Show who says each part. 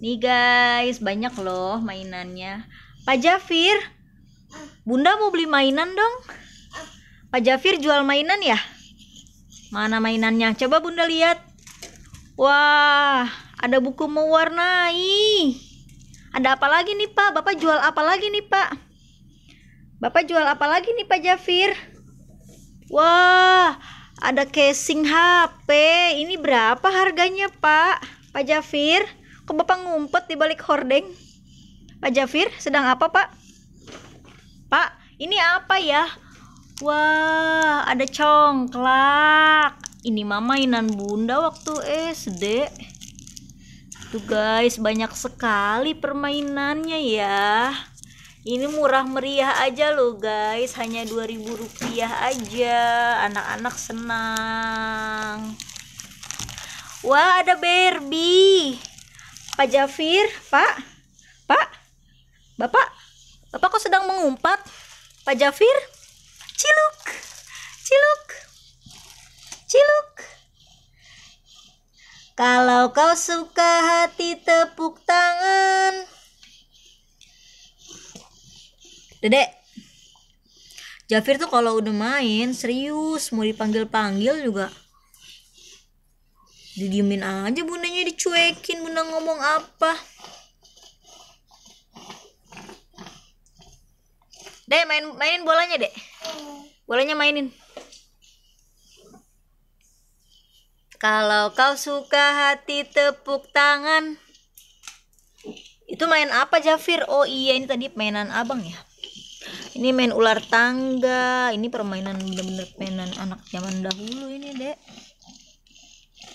Speaker 1: Nih guys, banyak loh mainannya. Pak Jafir, Bunda mau beli mainan dong. Pak Jafir jual mainan ya? Mana mainannya? Coba Bunda lihat. Wah, ada buku mewarnai. Ada apa lagi nih Pak? Bapak jual apa lagi nih Pak? Bapak jual apa lagi nih Pak Jafir? Wah, ada casing HP. Ini berapa harganya Pak? Pak Jafir? Kok Bapak ngumpet di balik hordeng? Pak Jafir, sedang apa, Pak? Pak, ini apa ya? Wah, ada congklak. Ini mama mainan Bunda waktu SD. Tuh guys, banyak sekali permainannya ya. Ini murah meriah aja loh guys, hanya 2000 rupiah aja. Anak-anak senang. Wah, ada Barbie. Pak Jafir, Pak, Pak, Bapak, Bapak kok sedang mengumpat? Pak Jafir, ciluk, ciluk, ciluk. Kalau kau suka hati tepuk tangan. Dedek, Jafir tuh kalau udah main serius mau dipanggil-panggil juga didiemin aja bundanya dicuekin bunda ngomong apa deh main mainin bolanya dek bolanya mainin kalau kau suka hati tepuk tangan itu main apa Jafir oh iya ini tadi mainan abang ya ini main ular tangga ini permainan bener-bener mainan anak zaman dahulu ini dek